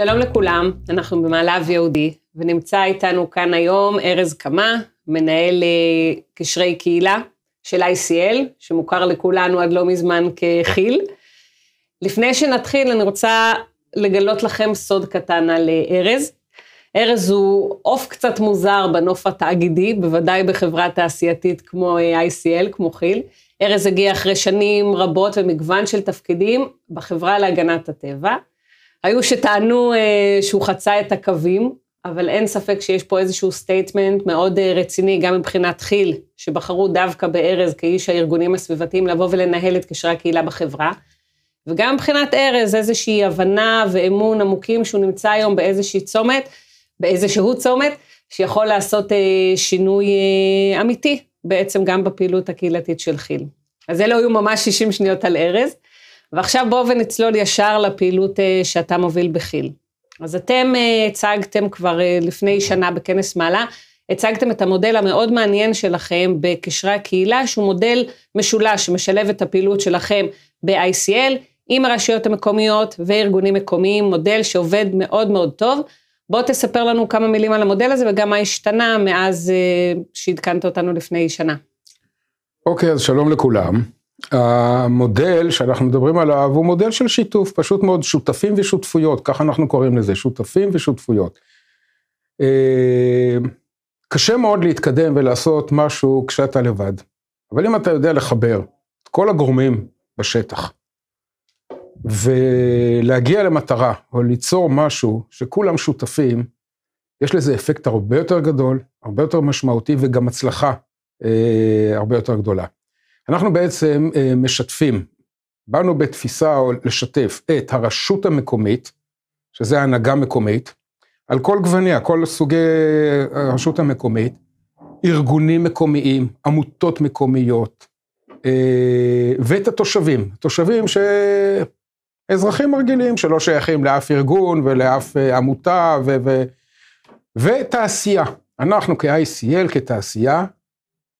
שלום לכולם, אנחנו במעלה VOD, ונמצא איתנו כאן היום ארז קמה, מנהל אה, קשרי קהילה של ICL, שמוכר לכולנו עד לא מזמן ככי"ל. לפני שנתחיל, אני רוצה לגלות לכם סוד קטן על אה, ארז. ארז הוא עוף קצת מוזר בנוף התאגידי, בוודאי בחברה תעשייתית כמו אה, ICL, כמו כי"ל. ארז הגיע אחרי שנים רבות ומגוון של תפקידים בחברה להגנת הטבע. היו שטענו אה, שהוא חצה את הקווים, אבל אין ספק שיש פה איזשהו סטייטמנט מאוד אה, רציני, גם מבחינת חיל, שבחרו דווקא בארז כאיש הארגונים הסביבתיים לבוא ולנהל את קשרי הקהילה בחברה. וגם מבחינת ארז, איזושהי הבנה ואמון עמוקים שהוא נמצא היום באיזושהי צומת, באיזשהו צומת, שיכול לעשות אה, שינוי אה, אמיתי בעצם גם בפעילות הקהילתית של חיל. אז אלה היו ממש 60 שניות על ארז. ועכשיו בואו ונצלול ישר לפעילות אה, שאתה מוביל בכי"ל. אז אתם אה, הצגתם כבר אה, לפני שנה בכנס מעלה, הצגתם את המודל המאוד מעניין שלכם בקשרי הקהילה, שהוא מודל משולש שמשלב את הפעילות שלכם ב-ICL עם הרשויות המקומיות וארגונים מקומיים, מודל שעובד מאוד מאוד טוב. בוא תספר לנו כמה מילים על המודל הזה וגם מה השתנה מאז שעדכנת אותנו לפני שנה. אוקיי, okay, אז שלום לכולם. המודל שאנחנו מדברים עליו הוא מודל של שיתוף, פשוט מאוד שותפים ושותפויות, ככה אנחנו קוראים לזה, שותפים ושותפויות. אה, קשה מאוד להתקדם ולעשות משהו כשאתה לבד, אבל אם אתה יודע לחבר את כל הגורמים בשטח ולהגיע למטרה או ליצור משהו שכולם שותפים, יש לזה אפקט הרבה יותר גדול, הרבה יותר משמעותי וגם הצלחה אה, הרבה יותר גדולה. אנחנו בעצם אה, משתפים, באנו בתפיסה לשתף את הרשות המקומית, שזה הנהגה מקומית, על כל גווניה, כל סוגי אה, הרשות המקומית, ארגונים מקומיים, עמותות מקומיות, אה, ואת התושבים, תושבים שאזרחים רגילים שלא שייכים לאף ארגון ולאף עמותה ו... ו... ותעשייה. אנחנו כ-ICL, כתעשייה,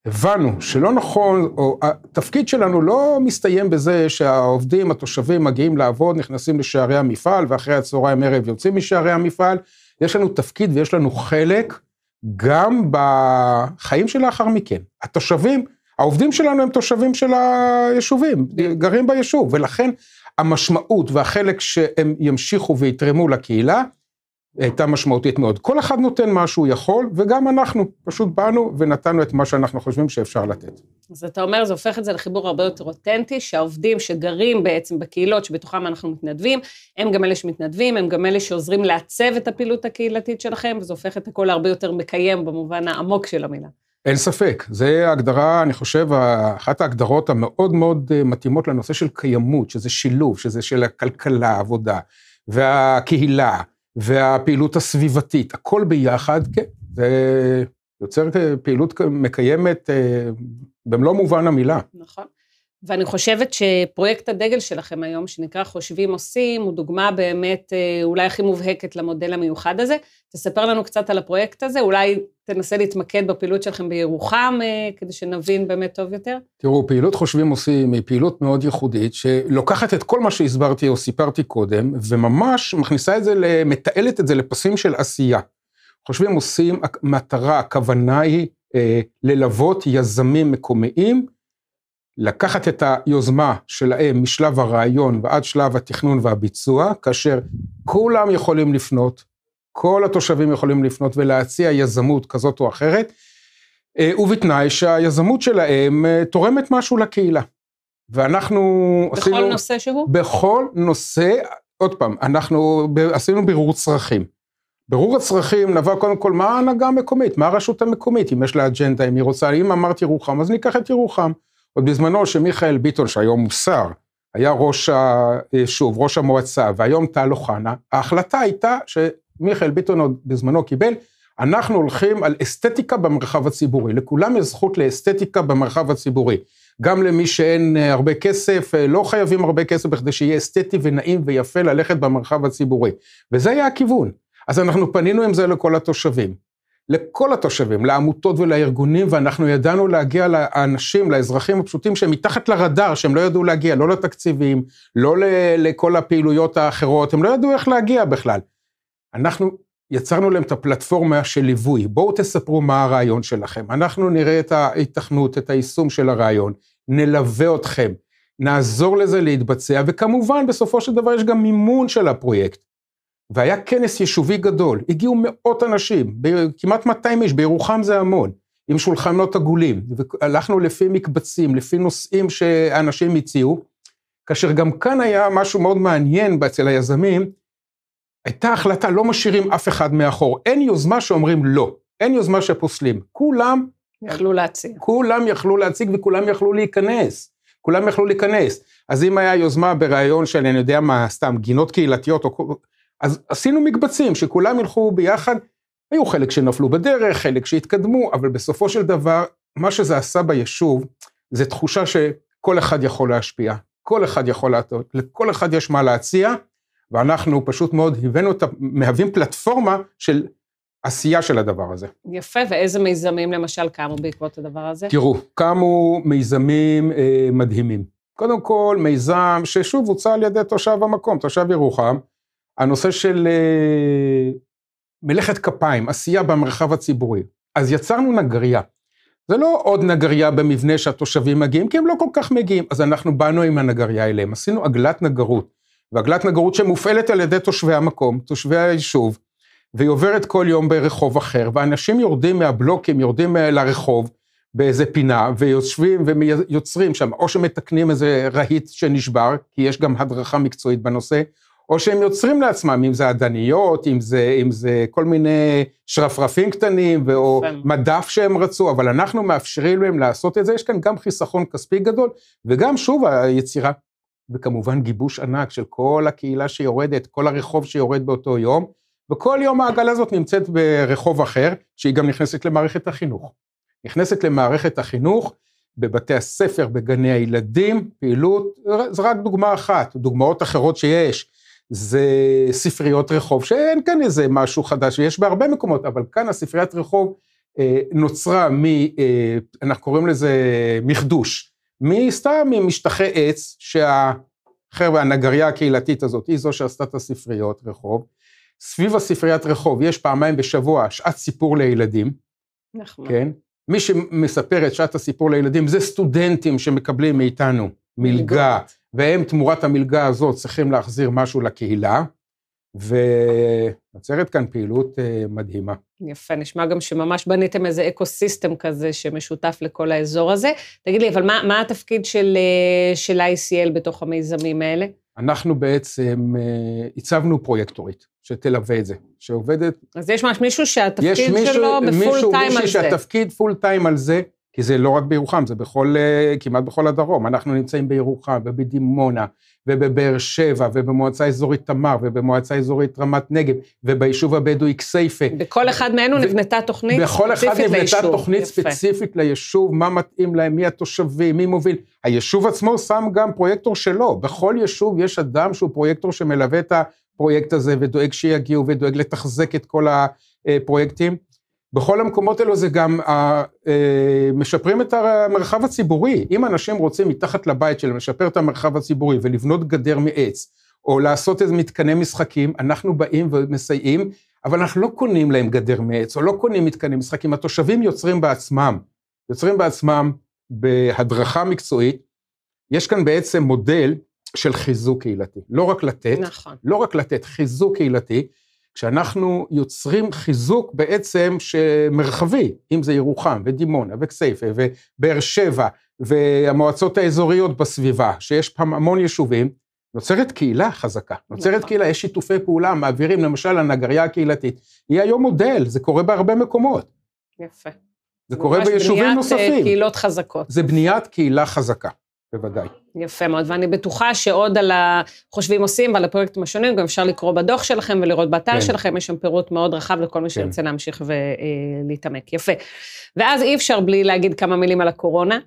הבנו שלא נכון, או אה, התפקיד שלנו לא מסתיים בזה שהעובדים, התושבים מגיעים לעבוד, נכנסים לשערי המפעל, ואחרי הצהריים ערב יוצאים משערי המפעל. יש לנו תפקיד ויש לנו חלק גם בחיים שלאחר מכן. התושבים, העובדים שלנו הם תושבים של היישובים, גרים ביישוב, ולכן המשמעות והחלק שהם ימשיכו ויתרמו לקהילה, הייתה משמעותית מאוד. כל אחד נותן מה שהוא יכול, וגם אנחנו פשוט באנו ונתנו את מה שאנחנו חושבים שאפשר לתת. אז אתה אומר, זה הופך את זה לחיבור הרבה יותר אותנטי, שהעובדים שגרים בעצם בקהילות שבתוכם אנחנו מתנדבים, הם גם אלה שמתנדבים, הם גם אלה שעוזרים לעצב את הפעילות הקהילתית שלכם, וזה הופך את הכל להרבה יותר מקיים במובן העמוק של המילה. אין ספק, זו ההגדרה, אני חושב, אחת ההגדרות המאוד מאוד אה, מתאימות לנושא של קיימות, שזה שילוב, שזה של הכלכלה, עבודה, והקהילה. והפעילות הסביבתית, הכל ביחד, כן, זה יוצר פעילות מקיימת אה, במלוא מובן המילה. נכון. ואני חושבת שפרויקט הדגל שלכם היום, שנקרא חושבים עושים, הוא דוגמה באמת אה, אולי הכי מובהקת למודל המיוחד הזה. תספר לנו קצת על הפרויקט הזה, אולי תנסה להתמקד בפעילות שלכם בירוחם, אה, כדי שנבין באמת טוב יותר. תראו, פעילות חושבים עושים היא פעילות מאוד ייחודית, שלוקחת את כל מה שהסברתי או סיפרתי קודם, וממש מכניסה את זה, מתעלת את זה לפסים של עשייה. חושבים עושים, המטרה, הכוונה היא אה, ללוות יזמים מקומיים, לקחת את היוזמה שלהם משלב הרעיון ועד שלב התכנון והביצוע, כאשר כולם יכולים לפנות, כל התושבים יכולים לפנות ולהציע יזמות כזאת או אחרת, אה, ובתנאי שהיזמות שלהם אה, תורמת משהו לקהילה. ואנחנו בכל עשינו... בכל נושא שהוא? בכל נושא, עוד פעם, אנחנו עשינו בירור צרכים. ברור הצרכים נבע קודם כל מה ההנהגה המקומית, מה הרשות המקומית, אם יש לה אג'נדה, אם היא רוצה, אם אמרת ירוחם, אז ניקח את ירוחם. עוד בזמנו שמיכאל ביטון, שהיום הוא שר, היה ראש, ה... אה, שוב, ראש המועצה, והיום טל אוחנה, ההחלטה הייתה שמיכאל ביטון עוד בזמנו קיבל, אנחנו הולכים על אסתטיקה במרחב הציבורי. לכולם יש זכות לאסתטיקה במרחב הציבורי. גם למי שאין אה, הרבה כסף, אה, לא חייבים הרבה כסף בכדי שיהיה אסתטי ונעים ויפה ללכת במרחב הציבורי. וזה היה הכיוון. אז אנחנו פנינו עם זה לכל התושבים. לכל התושבים, לעמותות ולארגונים, ואנחנו ידענו להגיע לאנשים, לאזרחים הפשוטים שהם מתחת לרדאר, שהם לא ידעו להגיע, לא לתקציבים, לא לכל הפעילויות האחרות, הם לא ידעו איך להגיע בכלל. אנחנו יצרנו להם את הפלטפורמה של ליווי, בואו תספרו מה הרעיון שלכם, אנחנו נראה את ההיתכנות, את היישום של הרעיון, נלווה אתכם, נעזור לזה להתבצע, וכמובן, בסופו של דבר יש גם מימון של הפרויקט. והיה כנס יישובי גדול, הגיעו מאות אנשים, כמעט 200 איש, בירוחם זה המון, עם שולחנות עגולים, והלכנו לפי מקבצים, לפי נושאים שאנשים הציעו, כאשר גם כאן היה משהו מאוד מעניין אצל היזמים, הייתה החלטה, לא משאירים אף אחד מאחור, אין יוזמה שאומרים לא, אין יוזמה שפוסלים, כולם... יכלו להציג. כולם יכלו להציג וכולם יכלו להיכנס. כולם יכלו להיכנס. אז אם היה יוזמה ברעיון של, אני יודע מה, סתם, גינות קהילתיות, או אז עשינו מקבצים שכולם ילכו ביחד, היו חלק שנפלו בדרך, חלק שהתקדמו, אבל בסופו של דבר, מה שזה עשה ביישוב, זה תחושה שכל אחד יכול להשפיע, כל אחד יכול לעטות, לכל אחד יש מה להציע, ואנחנו פשוט מאוד הבאנו את, ה... מהווים פלטפורמה של עשייה של הדבר הזה. יפה, ואיזה מיזמים למשל קמו בעקבות הדבר הזה? תראו, קמו מיזמים אה, מדהימים. קודם כל, מיזם ששוב הוצע על ידי תושב המקום, תושב ירוחם, הנושא של אה, מלאכת כפיים, עשייה במרחב הציבורי. אז יצרנו נגרייה. זה לא עוד נגרייה במבנה שהתושבים מגיעים, כי הם לא כל כך מגיעים. אז אנחנו באנו עם הנגרייה אליהם, עשינו עגלת נגרות. ועגלת נגרות שמופעלת על ידי תושבי המקום, תושבי היישוב, והיא עוברת כל יום ברחוב אחר, ואנשים יורדים מהבלוקים, יורדים לרחוב באיזה פינה, ויושבים ויוצרים שם, או שמתקנים איזה רהיט שנשבר, כי יש גם הדרכה מקצועית בנושא, או שהם יוצרים לעצמם, אם זה עדניות, אם זה, אם זה כל מיני שרפרפים קטנים, או מדף שהם רצו, אבל אנחנו מאפשרים להם לעשות את זה, יש כאן גם חיסכון כספי גדול, וגם שוב היצירה, וכמובן גיבוש ענק של כל הקהילה שיורדת, כל הרחוב שיורד באותו יום, וכל יום העגלה הזאת נמצאת ברחוב אחר, שהיא גם נכנסת למערכת החינוך. נכנסת למערכת החינוך, בבתי הספר, בגני הילדים, פעילות, זו רק דוגמה אחת, דוגמאות אחרות שיש. זה ספריות רחוב, שאין כאן איזה משהו חדש, ויש בהרבה מקומות, אבל כאן הספריית רחוב אה, נוצרה מ... אה, אנחנו קוראים לזה מחדוש, מסתם ממשטחי עץ, שהחבר'ה, הנגריה הקהילתית הזאת, היא זו שעשתה את הספריות רחוב. סביב הספריית רחוב יש פעמיים בשבוע שעת סיפור לילדים. נכון. כן? מי שמספר את שעת הסיפור לילדים זה סטודנטים שמקבלים מאיתנו מלגה. מלגות. והם תמורת המלגה הזאת צריכים להחזיר משהו לקהילה, ונוצרת כאן פעילות אה, מדהימה. יפה, נשמע גם שממש בניתם איזה אקו-סיסטם כזה שמשותף לכל האזור הזה. תגיד לי, אבל מה, מה התפקיד של, אה, של ICL בתוך המיזמים האלה? אנחנו בעצם אה, הצבנו פרויקטורית שתלווה את זה, שעובדת... אז יש ממש מישהו שהתפקיד מישהו, שלו בפול מישהו, טיים מישהו על זה. יש מישהו שהתפקיד פול טיים על זה. כי זה לא רק בירוחם, זה בכל, אה, כמעט בכל הדרום. אנחנו נמצאים בירוחם ובדימונה ובבאר שבע ובמועצה אזורית תמר ובמועצה אזורית רמת נגב וביישוב הבדואי כסייפה. בכל אחד מאלו נבנתה תוכנית ספציפית ליישוב. בכל אחד נבנתה ליישוב. תוכנית יפה. ספציפית ליישוב, מה מתאים להם, מי התושבים, מי מוביל. היישוב עצמו שם גם פרויקטור שלו. בכל יישוב יש אדם שהוא פרויקטור שמלווה את הפרויקט הזה ודואג שיגיעו ודואג לתחזק את כל הפרויקטים. אה, בכל המקומות האלו זה גם אה, אה, משפרים את המרחב הציבורי. אם אנשים רוצים מתחת לבית שלהם לשפר את המרחב הציבורי ולבנות גדר מעץ, או לעשות איזה מתקני משחקים, אנחנו באים ומסייעים, אבל אנחנו לא קונים להם גדר מעץ, או לא קונים מתקני משחקים, התושבים יוצרים בעצמם, יוצרים בעצמם בהדרכה מקצועית. יש כאן בעצם מודל של חיזוק קהילתי, לא רק לתת, נכון. לא רק לתת, חיזוק קהילתי. כשאנחנו יוצרים חיזוק בעצם שמרחבי, אם זה ירוחם ודימונה וכסייפה ובאר שבע והמועצות האזוריות בסביבה, שיש פעם המון יישובים, נוצרת קהילה חזקה. נוצרת נכון. קהילה, יש שיתופי פעולה, מעבירים למשל לנגריה הקהילתית. היא היום מודל, זה קורה בהרבה מקומות. יפה. זה קורה ביישובים אה, נוספים. זה ממש בניית קהילות חזקות. זה בניית קהילה חזקה. בוודאי. יפה מאוד, ואני בטוחה שעוד על החושבים עושים ועל הפרויקטים השונים, גם אפשר לקרוא בדוח שלכם ולראות באתר כן. שלכם, יש שם פירוט מאוד רחב לכל מי כן. שירצה כן. להמשיך ולהתעמק. אה, יפה. ואז אי אפשר בלי להגיד כמה מילים על הקורונה.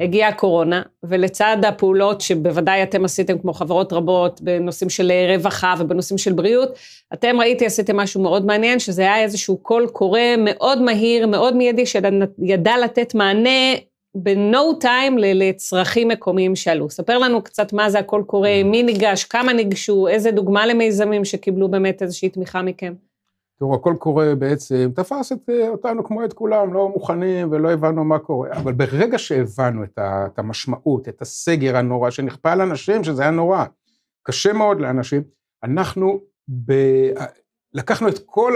הגיעה הקורונה, ולצד הפעולות שבוודאי אתם עשיתם, כמו חברות רבות, בנושאים של רווחה ובנושאים של בריאות, אתם ראיתי עשיתם משהו מאוד מעניין, שזה היה איזשהו קול קורא מאוד מהיר, מאוד מיידי, שידע לתת מענה ב-no time לצרכים מקומיים שעלו. ספר לנו קצת מה זה הכל קורה, mm. מי ניגש, כמה ניגשו, איזה דוגמה למיזמים שקיבלו באמת איזושהי תמיכה מכם. תראו, הכל קורה בעצם תפס את, אה, אותנו כמו את כולם, לא מוכנים ולא הבנו מה קורה. אבל ברגע שהבנו את, ה, את המשמעות, את הסגר הנורא שנכפה על אנשים, שזה היה נורא, קשה מאוד לאנשים, אנחנו ב... אה, לקחנו את כל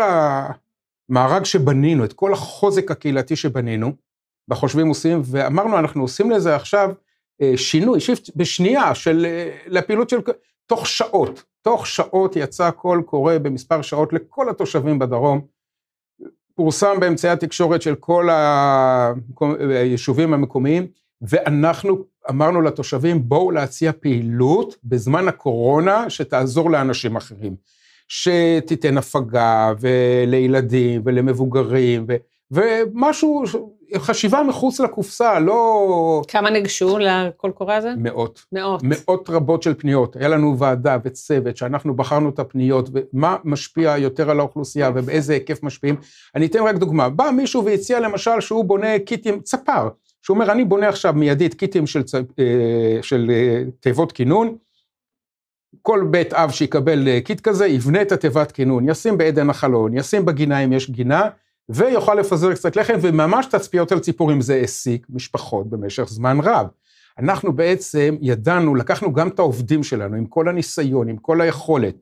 המארג שבנינו, את כל החוזק הקהילתי שבנינו, בחושבים עושים, ואמרנו, אנחנו עושים לזה עכשיו אה, שינוי, שיפט בשנייה של, אה, לפעילות של, תוך שעות, תוך שעות יצא קול קורא במספר שעות לכל התושבים בדרום, פורסם באמצעי התקשורת של כל אה, היישובים המקומיים, ואנחנו אמרנו לתושבים, בואו להציע פעילות בזמן הקורונה שתעזור לאנשים אחרים, שתיתן הפגה ולילדים ולמבוגרים, ו... ומשהו חשיבה מחוץ לקופסה, לא... כמה ניגשו לקול קורא הזה? מאות. מאות. מאות רבות של פניות. היה לנו ועדה וצוות שאנחנו בחרנו את הפניות, ומה משפיע יותר על האוכלוסייה ובאיזה היקף משפיעים. אני אתן רק דוגמה. בא מישהו והציע למשל שהוא בונה קיטים, צפר, שהוא אומר, אני בונה עכשיו מיידית קיטים של, צ... אה, של אה, תיבות כינון, כל בית אב שיקבל אה, קיט כזה, יבנה את התיבת כינון, ישים בעדן החלון, ישים בגינה אם יש גינה, ויוכל לפזר קצת לחם, וממש תצפיות על ציפורים זה העסיק משפחות במשך זמן רב. אנחנו בעצם ידענו, לקחנו גם את העובדים שלנו, עם כל הניסיון, עם כל היכולת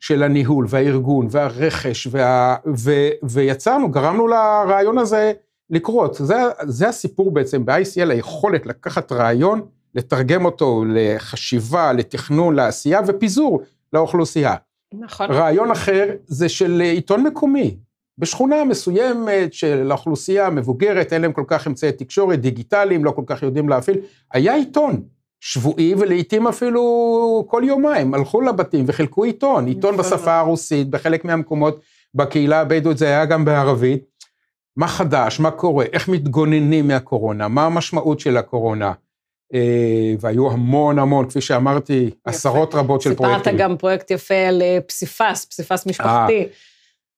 של הניהול והארגון והרכש, וה, ו, ויצרנו, גרמנו לרעיון הזה לקרות. זה, זה הסיפור בעצם ב-ICL, היכולת לקחת רעיון, לתרגם אותו לחשיבה, לתכנון, לעשייה ופיזור לאוכלוסייה. נכון. רעיון אחר זה של עיתון מקומי. בשכונה מסוימת של האוכלוסייה המבוגרת, אין להם כל כך אמצעי תקשורת דיגיטליים, לא כל כך יודעים להפעיל, היה עיתון. שבועי ולעיתים אפילו כל יומיים, הלכו לבתים וחילקו עיתון, עיתון בשפה הרוסית, בחלק מהמקומות בקהילה הבדואית זה היה גם בערבית. מה חדש, מה קורה, איך מתגוננים מהקורונה, מה המשמעות של הקורונה. אה, והיו המון המון, כפי שאמרתי, יפה. עשרות רבות של פרויקטים. סיפרת גם פרויקט יפה על אה, פסיפס, פסיפס אה. משפחתי. 아,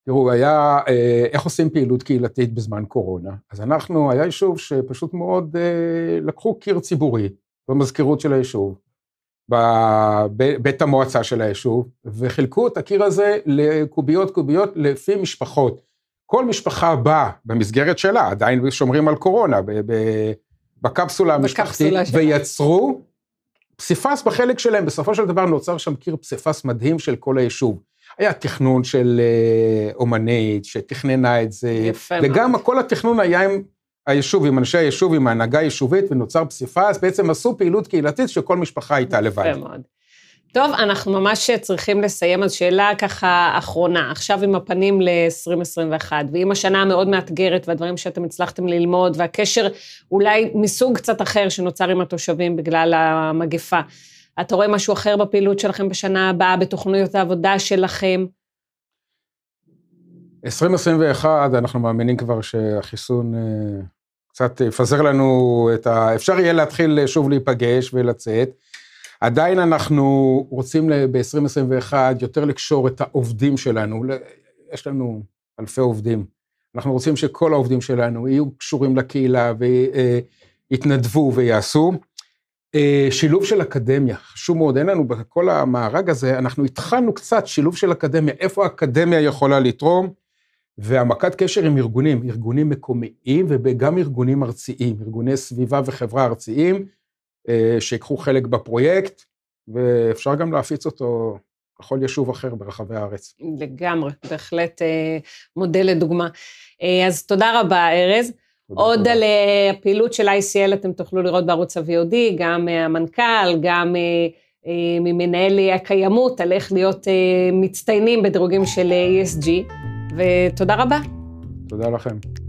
תראו, היה, אה, איך עושים פעילות קהילתית בזמן קורונה? אז אנחנו, היה יישוב שפשוט מאוד אה, לקחו קיר ציבורי במזכירות של היישוב, בבית המועצה של היישוב, וחילקו את הקיר הזה לקוביות קוביות לפי משפחות. כל משפחה באה במסגרת שלה, עדיין שומרים על קורונה, בקפסולה המשפחתית, ויצרו פסיפס בחלק שלהם. בסופו של דבר נוצר שם קיר פסיפס מדהים של כל היישוב. היה תכנון של אה, אומנית שתכננה את זה. יפה מאוד. וגם כל התכנון היה עם היישוב, עם אנשי היישוב, עם ההנהגה היישובית, ונוצר פסיפס, בעצם עשו פעילות קהילתית שכל משפחה הייתה לבד. יפה מאוד. טוב, אנחנו ממש צריכים לסיים, אז שאלה ככה אחרונה, עכשיו עם הפנים ל-2021, ועם השנה המאוד מאתגרת והדברים שאתם הצלחתם ללמוד, והקשר אולי מסוג קצת אחר שנוצר עם התושבים בגלל המגפה. אתה רואה משהו אחר בפעילות שלכם בשנה הבאה, בתוכניות העבודה שלכם? 2021, אנחנו מאמינים כבר שהחיסון אה, קצת יפזר לנו את ה... אפשר יהיה להתחיל אה, שוב להיפגש ולצאת. עדיין אנחנו רוצים ב-2021 יותר לקשור את העובדים שלנו. יש לנו אלפי עובדים. אנחנו רוצים שכל העובדים שלנו יהיו קשורים לקהילה ויתנדבו אה, ויעשו. אה, שילוב של אקדמיה, חשוב מאוד, אין לנו בכל המארג הזה, אנחנו התחלנו קצת שילוב של אקדמיה, איפה האקדמיה יכולה לתרום, והעמקת קשר עם ארגונים, ארגונים מקומיים וגם ארגונים ארציים, ארגוני סביבה וחברה ארציים, אה, שיקחו חלק בפרויקט, ואפשר גם להפיץ אותו בכל יישוב אחר ברחבי הארץ. לגמרי, בהחלט אה, מודל לדוגמה. אז תודה רבה, ארז. עוד על אה, הפעילות של ICL אתם תוכלו לראות בערוץ ה-VOD, גם אה, המנכ"ל, גם אה, ממנהל הקיימות, על איך להיות מצטיינים בדירוגים של ESG, ותודה רבה. תודה לכם.